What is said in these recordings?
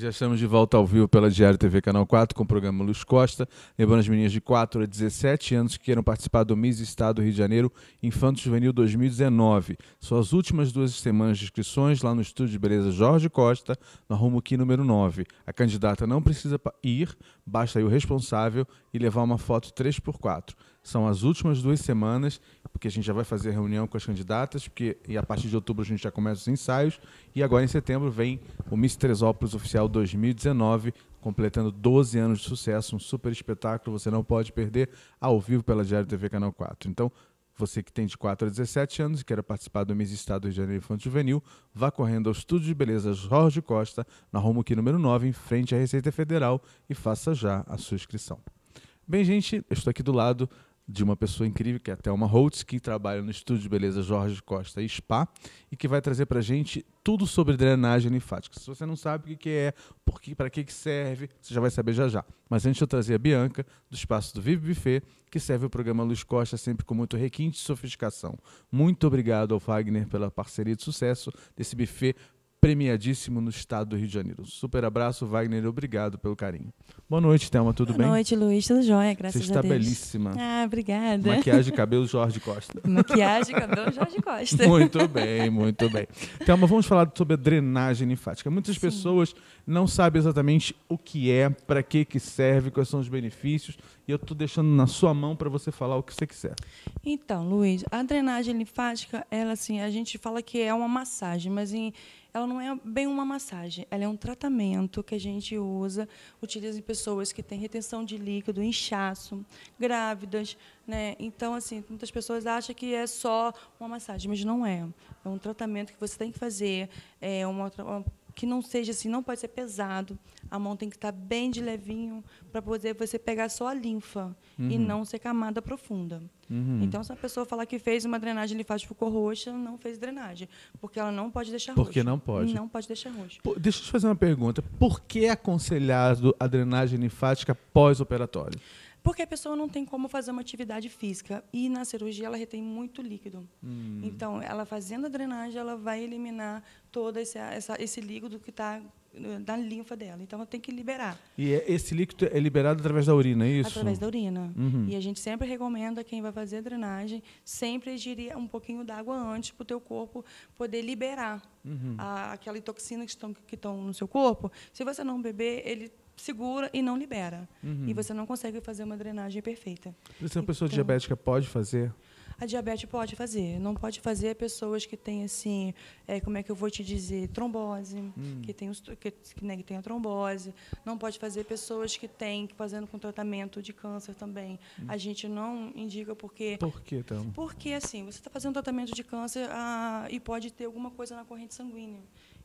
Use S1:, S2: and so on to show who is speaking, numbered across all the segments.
S1: Já estamos de volta ao vivo pela Diário TV Canal 4 com o programa Luz Costa. Lembrando as meninas de 4 a 17 anos que queiram participar do Miss Estado do Rio de Janeiro Infanto Juvenil 2019. Suas últimas duas semanas de inscrições lá no Estúdio de Beleza Jorge Costa, no Rumo Aqui número 9. A candidata não precisa ir, basta ir o responsável e levar uma foto 3x4 são as últimas duas semanas, porque a gente já vai fazer reunião com as candidatas, porque e a partir de outubro a gente já começa os ensaios, e agora em setembro vem o Miss Teresópolis Oficial 2019, completando 12 anos de sucesso, um super espetáculo, você não pode perder, ao vivo pela Diário TV Canal 4. Então, você que tem de 4 a 17 anos e queira participar do Miss Estado Rio de Janeiro Infante Juvenil, vá correndo ao Estúdio de Beleza Jorge Costa, na Roma Romuqui número 9, em frente à Receita Federal, e faça já a sua inscrição. Bem, gente, eu estou aqui do lado de uma pessoa incrível, que é a Thelma Holtz, que trabalha no Estúdio de Beleza Jorge Costa e Spa, e que vai trazer para gente tudo sobre drenagem linfática. Se você não sabe o que é, para que serve, você já vai saber já já. Mas antes eu trazer a Bianca, do Espaço do Vive Buffet, que serve o programa Luz Costa sempre com muito requinte e sofisticação. Muito obrigado ao Fagner pela parceria de sucesso desse buffet premiadíssimo no estado do Rio de Janeiro. Super abraço, Wagner, obrigado pelo carinho. Boa noite, Thelma, tudo Boa bem? Boa
S2: noite, Luiz, tudo jóia, graças Você a Deus. Você está belíssima. Ah, obrigada. Maquiagem, e cabelo,
S1: Jorge Costa. Maquiagem, e cabelo, Jorge
S2: Costa. muito
S1: bem, muito bem. Thelma, vamos falar sobre a drenagem linfática. Muitas Sim. pessoas não sabem exatamente o que é, para que, que serve, quais são os benefícios, e eu estou deixando na sua mão para você falar o que você quiser.
S2: Então, Luiz, a drenagem linfática, ela assim, a gente fala que é uma massagem, mas em ela não é bem uma massagem, ela é um tratamento que a gente usa, utiliza em pessoas que têm retenção de líquido, inchaço, grávidas, né? Então, assim, muitas pessoas acham que é só uma massagem, mas não é. É um tratamento que você tem que fazer, é uma, uma que não seja assim, não pode ser pesado. A mão tem que estar bem de levinho para poder você pegar só a linfa uhum. e não ser camada profunda.
S1: Uhum. Então, se
S2: a pessoa falar que fez uma drenagem linfática ficou roxa, não fez drenagem, porque ela não pode deixar porque roxo. Porque não pode. Não pode deixar roxo.
S1: Por, deixa eu te fazer uma pergunta. Por que é aconselhado a drenagem linfática pós-operatório?
S2: Porque a pessoa não tem como fazer uma atividade física. E na cirurgia ela retém muito líquido. Hum. Então, ela fazendo a drenagem, ela vai eliminar todo esse, essa, esse líquido que está eh, da linfa dela. Então, ela tem que liberar.
S1: E é, esse líquido é liberado através da urina, é isso? Através da
S2: urina. Uhum. E a gente sempre recomenda quem vai fazer a drenagem, sempre diria um pouquinho d'água antes para o teu corpo poder liberar uhum. a, aquela toxina que estão, que estão no seu corpo. Se você não beber, ele segura e não libera. Uhum. E você não consegue fazer uma drenagem perfeita. Isso, uma pessoa então, diabética
S1: pode fazer?
S2: A diabetes pode fazer. Não pode fazer pessoas que têm, assim, é, como é que eu vou te dizer, trombose, hum. que, tem os, que, né, que tem a trombose. Não pode fazer pessoas que têm, fazendo com tratamento de câncer também. Hum. A gente não indica porque... Por que, então? Porque, assim, você está fazendo tratamento de câncer ah, e pode ter alguma coisa na corrente sanguínea.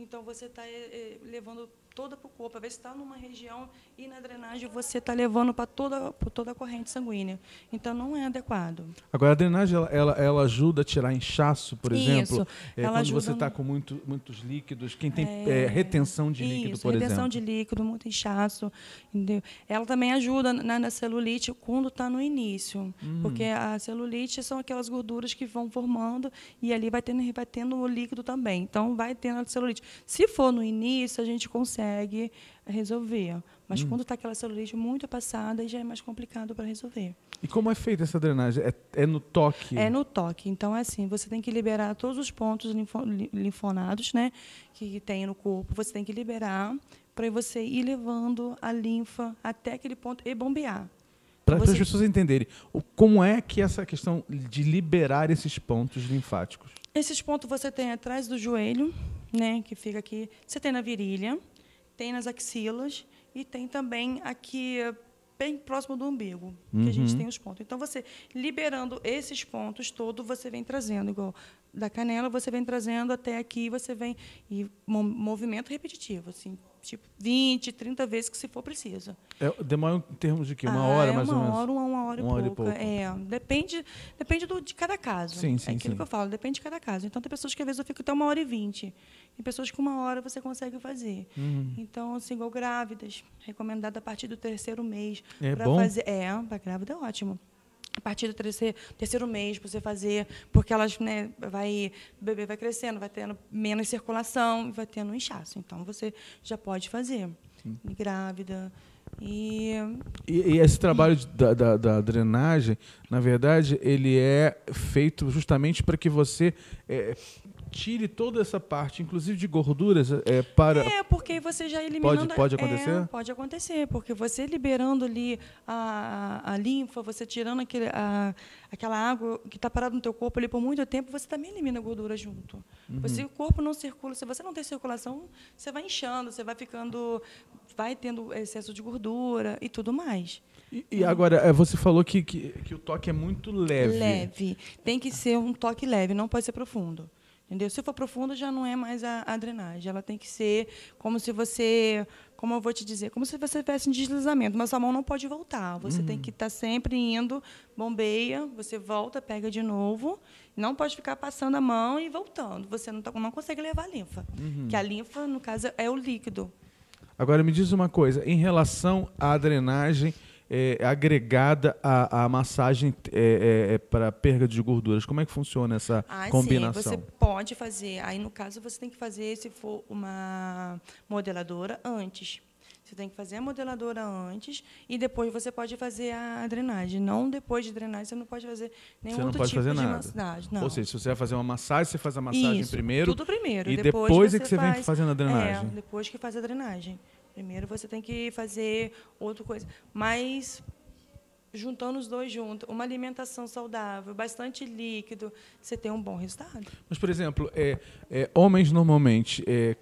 S2: Então, você está é, é, levando toda para o corpo, ver se está numa região e na drenagem você está levando para toda, toda a corrente sanguínea. Então não é adequado.
S1: Agora, a drenagem ela, ela, ela ajuda a tirar inchaço, por isso, exemplo. É, quando ajuda... você está com muito, muitos líquidos, quem tem é... É, retenção de isso, líquido, por retenção exemplo. Retenção de
S2: líquido, muito inchaço. Entendeu? Ela também ajuda na, na celulite quando está no início. Hum. Porque a celulite são aquelas gorduras que vão formando e ali vai tendo, vai tendo o líquido também. Então vai tendo a celulite. Se for no início, a gente consegue consegue resolver. Mas hum. quando está aquela celulite muito passada, já é mais complicado para resolver.
S1: E como é feita essa drenagem? É, é, no toque? É no
S2: toque. Então, é assim, você tem que liberar todos os pontos linfo, linfonados né, que tem no corpo. Você tem que liberar para você ir levando a linfa até aquele ponto e bombear. Para então, você... as
S1: pessoas entenderem, como é que essa questão de liberar esses pontos linfáticos?
S2: Esses pontos você tem atrás do joelho, né, que fica aqui. Você tem na virilha, tem nas axilas e tem também aqui eh, bem próximo do umbigo, uhum. que a gente uhum. tem os pontos. Então, você liberando esses pontos todos, você vem trazendo, igual da canela, você vem trazendo até aqui, você vem. E movimento repetitivo, assim, tipo 20, 30 vezes que se for preciso.
S1: É, demora em termos de quê? Uma ah, hora, é mais uma ou menos? Hora, uma, hora, uma pouca. hora e pouco
S2: É, depende depende do, de cada caso. Sim, sim, é aquilo sim. que eu falo, depende de cada caso. Então, tem pessoas que às vezes eu fico até uma hora e vinte. Tem pessoas que uma hora você consegue fazer. Uhum. Então, assim, igual grávidas, recomendado a partir do terceiro mês. É bom? Fazer, é, para grávida é ótimo partir do terceiro, terceiro mês para você fazer, porque elas né, vai o bebê vai crescendo, vai tendo menos circulação, vai tendo um inchaço. Então você já pode fazer. Sim. Hum. Grávida. E...
S1: E, e, esse trabalho da, da, da, drenagem, na verdade, ele é feito justamente para que você é, tire toda essa parte, inclusive de gorduras, é, para. É,
S2: porque você já eliminando. Pode, pode é, acontecer? É, pode acontecer, porque você liberando ali a, a, linfa, você tirando aquele, a, aquela água que está parada no teu corpo ali por muito tempo, você também elimina a gordura junto. Uhum. Você, o corpo não circula. Se você não tem circulação, você vai inchando, você vai ficando. vai tendo excesso de gordura e tudo mais. E, e agora,
S1: é, você falou que, que, que o toque é muito leve. Leve.
S2: Tem que ser um toque leve, não pode ser profundo. Entendeu? Se for profundo, já não é mais a, a, drenagem. Ela tem que ser como se você, como eu vou te dizer, como se você tivesse um deslizamento, mas sua mão não pode voltar. Você uhum. tem que estar tá sempre indo, bombeia, você volta, pega de novo. Não pode ficar passando a mão e voltando. Você não, tá, não consegue levar a linfa. Uhum. Que a linfa, no caso, é o líquido.
S1: Agora me diz uma coisa, em relação à drenagem é, é, agregada à, à massagem é, é, é para perda de gorduras. Como é que funciona essa ah, combinação? Sim, você
S2: pode fazer. Aí, no caso, você tem que fazer, se for uma modeladora, antes. Você tem que fazer a modeladora antes e depois você pode fazer a drenagem. Não depois de drenagem, você não pode fazer nenhum você não outro pode tipo fazer de nada. massagem. Não. Ou seja,
S1: se você vai fazer uma massagem, você faz a massagem Isso, primeiro. Tudo primeiro. E depois, depois é que você faz, vem fazendo a é, drenagem. É,
S2: depois que faz a drenagem. Primeiro você tem que fazer outra coisa. Mas juntando os dois juntos, uma alimentação saudável, bastante líquido, você tem um bom resultado.
S1: Mas, por exemplo, é, é, homens normalmente é,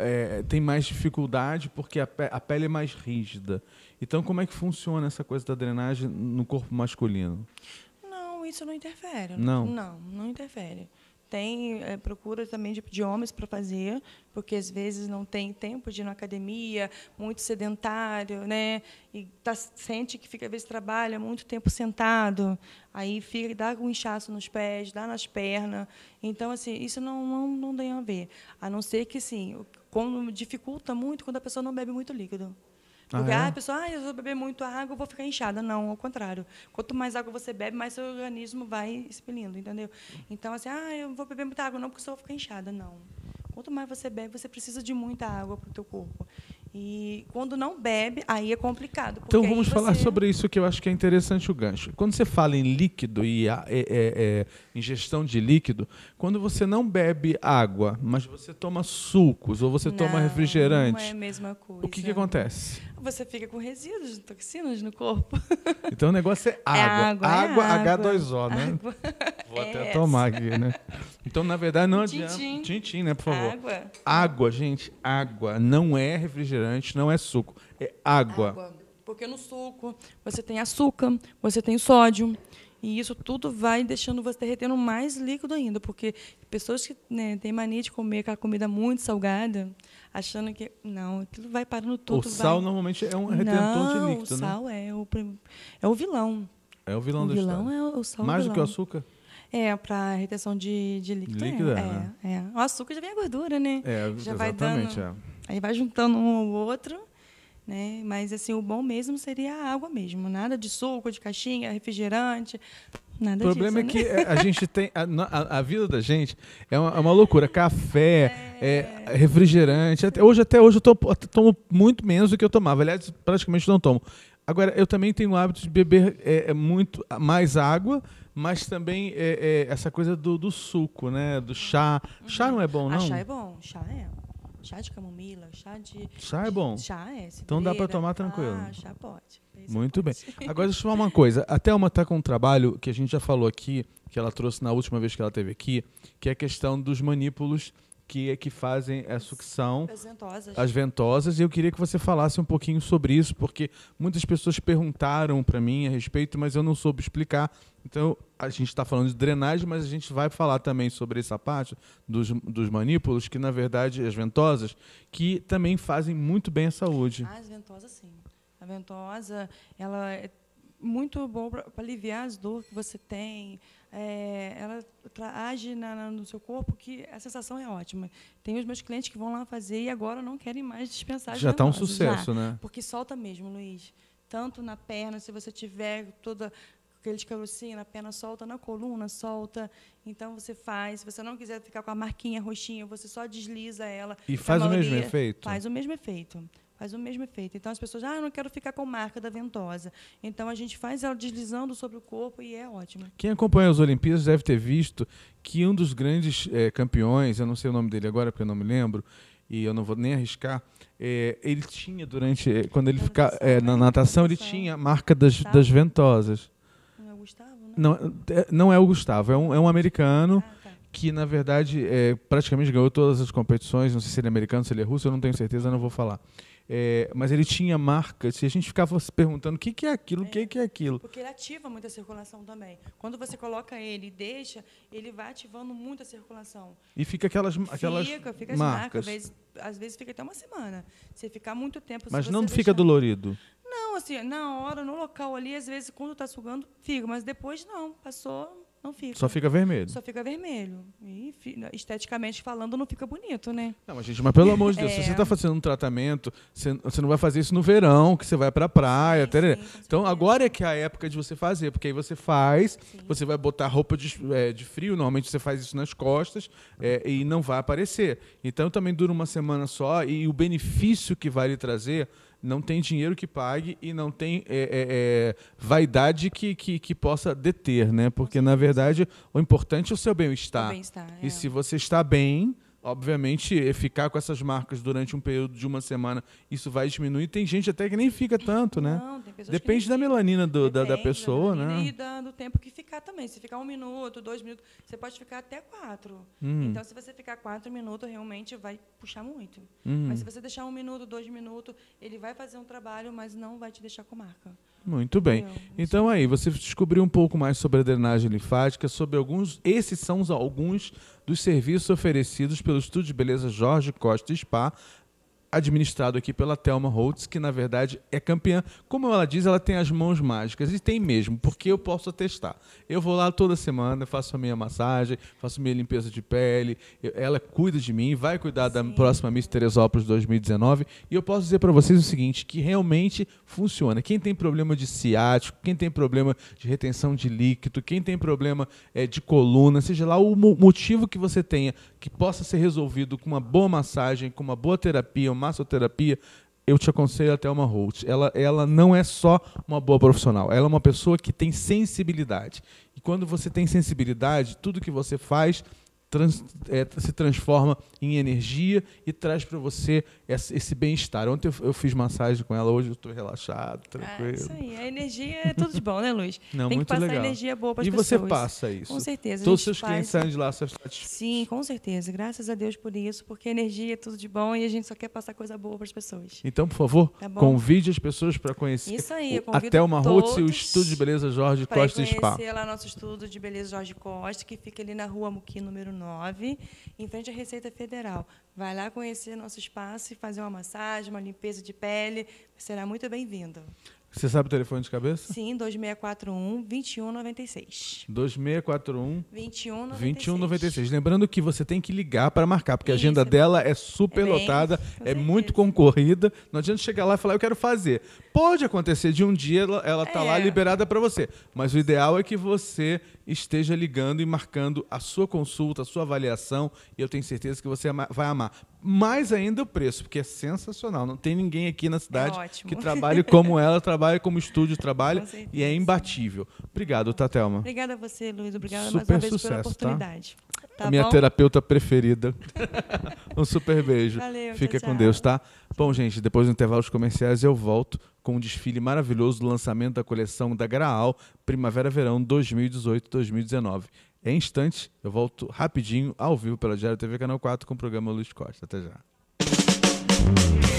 S1: é, têm mais dificuldade porque a, pe a, pele é mais rígida. Então, como é que funciona essa coisa da drenagem no corpo masculino?
S2: Não, isso não interfere. Né? Não? Não, não interfere tem é, eh, procura também de, de homens para fazer, porque às vezes não tem tempo de ir na academia, muito sedentário, né? E tá, sente que fica, às vezes trabalha muito tempo sentado, aí fica, dá um inchaço nos pés, dá nas pernas. Então, assim, isso não, não, não tem a ver. A não ser que, sim, quando dificulta muito quando a pessoa não bebe muito líquido. Porque ah, é? a pessoa, ah, eu vou beber muito água, eu vou ficar inchada. Não, ao contrário. Quanto mais água você bebe, mais seu organismo vai expelindo, entendeu? Então, assim, ah, eu vou beber muita água, não, porque eu vou ficar inchada. Não. Quanto mais você bebe, você precisa de muita água para o teu corpo. E quando não bebe, aí é complicado. Então vamos falar você... sobre
S1: isso que eu acho que é interessante o gancho. Quando você fala em líquido e a, é, é, é, ingestão de líquido, quando você não bebe água, mas você toma sucos ou você não, toma refrigerante. Não é a
S2: mesma coisa.
S1: O que, que acontece?
S2: você fica com resíduos de toxinas no corpo.
S1: Então o negócio é água. É água, água, é água H2O, né? Água. Vou até é essa. tomar aqui, né? Então, na verdade, não adianta. Tchim. tchim, né, por favor. Água. Água, gente, água. Não é refrigerante, não é suco. É água. água.
S2: Porque no suco você tem açúcar, você tem sódio. E isso tudo vai deixando você derretendo mais líquido ainda, porque pessoas que né, têm mania de comer aquela comida muito salgada, achando que. Não, aquilo vai parando tudo. O sal vai... normalmente é um retentor não, de líquido, né? O sal né? é, o,
S1: é o vilão. É o vilão o do vilão história. é o, o sal. Mais do que o açúcar?
S2: É, para retenção de, de líquido. É. líquido é, é, né? é, O açúcar já vem a gordura, né? É, já exatamente. Vai dando, é. Aí vai juntando um ao outro. Né? Mas assim, o bom mesmo seria a água mesmo, nada de suco, de caixinha, refrigerante, Nada o problema disso, né? é que é,
S1: a gente tem. A, a, a vida da gente é uma, é uma loucura. Café, é. É, refrigerante. Até hoje, até hoje, eu tô, tomo muito menos do que eu tomava. Aliás, praticamente não tomo. Agora, eu também tenho o hábito de beber é, é muito mais água, mas também é, essa coisa do, do, suco, né? Do chá. Uhum. Chá não é bom, ah, não? A chá é
S2: bom, chá é. Chá de camomila, chá de. Chá é bom. Chá é. Cidreira, então dá para tomar tranquilo. Ah, chá pode.
S1: Muito pode. bem. Agora deixa eu falar uma coisa. A Thelma está com um trabalho que a gente já falou aqui, que ela trouxe na última vez que ela esteve aqui, que é a questão dos manípulos que, é que fazem a sucção. As ventosas. As ventosas. E eu queria que você falasse um pouquinho sobre isso, porque muitas pessoas perguntaram para mim a respeito, mas eu não soube explicar. Então, a gente está falando de drenagem, mas a gente vai falar também sobre essa parte dos, dos manípulos, que na verdade, as ventosas, que também fazem muito bem à saúde.
S2: Ah, as ventosas, sim. A ventosa, ela é muito bom para aliviar as dores que você tem. É, ela age na, na, no seu corpo que a sensação é ótima. Tem os meus clientes que vão lá fazer e agora não querem mais dispensar. Já está um sucesso, já, né? Porque solta mesmo, Luiz. Tanto na perna, se você tiver toda aqueles carocinhos na perna solta, na coluna solta. Então você faz. Se você não quiser ficar com a marquinha roxinha, você só desliza ela. E faz maioria, o mesmo efeito? Faz o mesmo efeito faz o mesmo efeito. Então as pessoas, ah, eu não quero ficar com marca da ventosa. Então a gente faz ela deslizando sobre o corpo e é ótimo.
S1: Quem acompanha as Olimpíadas deve ter visto que um dos grandes é, campeões, eu não sei o nome dele agora porque eu não me lembro, e eu não vou nem arriscar, é, ele tinha durante, é, quando ele ficava na natação, ele tinha a marca das, das ventosas. Não é o Gustavo, né? Não, é, não é o Gustavo, é um, é um americano. Ah tá. que na verdade é, praticamente ganhou todas as competições. Não sei se ele é americano, se ele é russo, eu não tenho certeza, não vou falar. É, mas ele tinha marcas e a gente ficava se perguntando o que, que é aquilo, o é, que, que é aquilo.
S2: Porque ele ativa muito a circulação também. Quando você coloca ele e deixa, ele vai ativando muito a circulação.
S1: E fica aquelas, aquelas fica, fica marcas. Às vezes,
S2: às vezes fica até uma semana. Se ficar muito tempo... Mas não fica deixar.
S1: dolorido?
S2: Não, assim, na hora, no local ali, às vezes, quando está sugando, fica. Mas depois, não. Passou, não fica. Só fica vermelho. Só fica vermelho. E esteticamente falando, não fica bonito, né?
S1: Não, mas gente, mas pelo amor de Deus, é. se você está fazendo um tratamento, você, não vai fazer isso no verão, que você vai para a praia. Sim, sim, então agora é que é a época de você fazer, porque aí você faz, sim. você vai botar roupa de, é, de frio, normalmente você faz isso nas costas é, e não vai aparecer. Então também dura uma semana só e o benefício que vai lhe trazer não tem dinheiro que pague e não tem é, é, é, vaidade que, que, que, possa deter, né? Porque, na verdade, o importante é o seu bem-estar. Bem e é. se você está bem, Obviamente, ficar com essas marcas durante um período de uma semana, isso vai diminuir. Tem gente até que nem fica tanto, né? Não, tem pessoas Depende que da melanina do, depende, da, da pessoa, da né? E
S2: do tempo que ficar também. Se ficar um minuto, dois minutos, você pode ficar até quatro. Hum. Então, se você ficar quatro minutos, realmente vai puxar muito. Hum. Mas se você deixar um minuto, dois minutos, ele vai fazer um trabalho, mas não vai te deixar com marca.
S1: Muito bem. Então aí, você descobriu um pouco mais sobre a drenagem linfática, sobre alguns, esses são alguns dos serviços oferecidos pelo Estúdio de Beleza Jorge Costa Spa administrado aqui pela Thelma Holtz, que na verdade é campeã. Como ela diz, ela tem as mãos mágicas. E tem mesmo, porque eu posso atestar. Eu vou lá toda semana, faço a minha massagem, faço minha limpeza de pele. Eu, ela cuida de mim, vai cuidar Sim. da próxima Miss Teresópolis 2019. E eu posso dizer para vocês o seguinte, que realmente funciona. Quem tem problema de ciático, quem tem problema de retenção de líquido, quem tem problema é, de coluna, seja lá o motivo que você tenha que possa ser resolvido com uma boa massagem, com uma boa terapia, uma massoterapia, eu te aconselho até uma Holt. Ela, ela não é só uma boa profissional, ela é uma pessoa que tem sensibilidade. E quando você tem sensibilidade, tudo que você faz trans, é, se transforma em energia e traz para você esse, esse bem-estar. Ontem eu, eu, fiz massagem com ela, hoje eu estou relaxado, tranquilo. É, isso
S2: aí, a energia é tudo de bom, né, Luiz?
S1: Não, Tem muito que passar legal. energia boa para as pessoas. E você passa isso. Com certeza. Todos os seus faz... clientes saem de lá satisfeitos.
S2: Sim, com certeza. Graças a Deus por isso, porque energia é tudo de bom e a gente só quer passar coisa boa para as pessoas. Então, por favor, tá convide
S1: as pessoas para conhecer isso aí, eu até o Roots e o Estúdio de Beleza Jorge Costa Spa. Para
S2: conhecer lá nosso Estúdio de Beleza Jorge Costa, que fica ali na rua Muqui, número 9. 9, em frente à Receita Federal. Vai lá conhecer nosso espaço e fazer uma massagem, uma limpeza de pele, será muito bem-vindo.
S1: Você sabe o telefone de cabeça?
S2: Sim, 2641-2196.
S1: 2641-2196. Lembrando que você tem que ligar para marcar, porque Isso. a agenda dela é super é bem, lotada, é muito concorrida. Não adianta chegar lá e falar, eu quero fazer. Pode acontecer de um dia ela, estar tá é. lá liberada para você, mas o ideal é que você esteja ligando e marcando a sua consulta, a sua avaliação, e eu tenho certeza que você vai amar mais ainda o preço, porque é sensacional. Não tem ninguém aqui na cidade é que trabalhe como ela, trabalhe como estúdio trabalha e é imbatível. Obrigado, Tatelma. Tá,
S2: Obrigada a você, Luiz. Obrigada super mais uma vez sucesso, pela tá? oportunidade. Tá? Tá minha bom?
S1: terapeuta preferida. um super beijo. Valeu, Fica tchau, com tchau. Deus, tá? Bom, gente, depois do intervalo dos comerciais eu volto com um desfile maravilhoso do lançamento da coleção da Graal Primavera-Verão 2018-2019. Em instantes, eu volto rapidinho ao vivo pela Diário TV Canal 4 com o programa Luiz Costa. Até já.